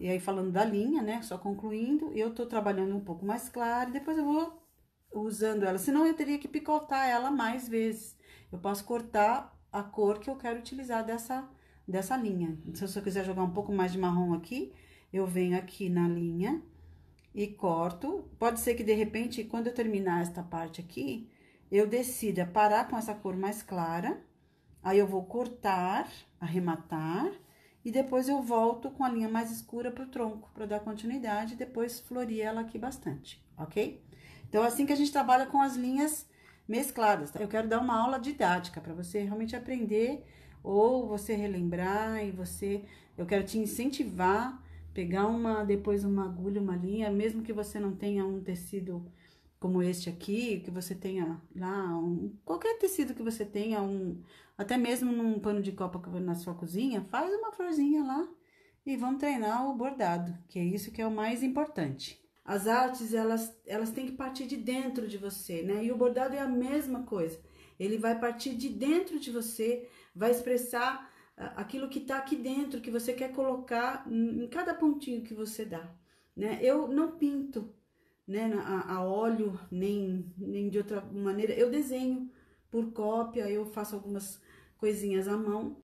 E aí, falando da linha, né, só concluindo, eu tô trabalhando um pouco mais claro, depois eu vou usando ela, senão eu teria que picotar ela mais vezes. Eu posso cortar a cor que eu quero utilizar dessa, dessa linha. Então, se eu só quiser jogar um pouco mais de marrom aqui, eu venho aqui na linha e corto. Pode ser que, de repente, quando eu terminar esta parte aqui, eu decida parar com essa cor mais clara, aí eu vou cortar, arrematar e depois eu volto com a linha mais escura pro tronco, para dar continuidade, e depois florir ela aqui bastante, ok? Então, é assim que a gente trabalha com as linhas mescladas, tá? Eu quero dar uma aula didática para você realmente aprender ou você relembrar e você... Eu quero te incentivar, pegar uma, depois uma agulha, uma linha, mesmo que você não tenha um tecido como este aqui, que você tenha lá, um, qualquer tecido que você tenha, um, até mesmo num pano de copa na sua cozinha, faz uma florzinha lá e vamos treinar o bordado, que é isso que é o mais importante. As artes, elas, elas têm que partir de dentro de você, né? E o bordado é a mesma coisa. Ele vai partir de dentro de você, vai expressar ah, aquilo que está aqui dentro, que você quer colocar em cada pontinho que você dá, né? Eu não pinto, né, a, a óleo, nem, nem de outra maneira. Eu desenho por cópia, eu faço algumas coisinhas à mão,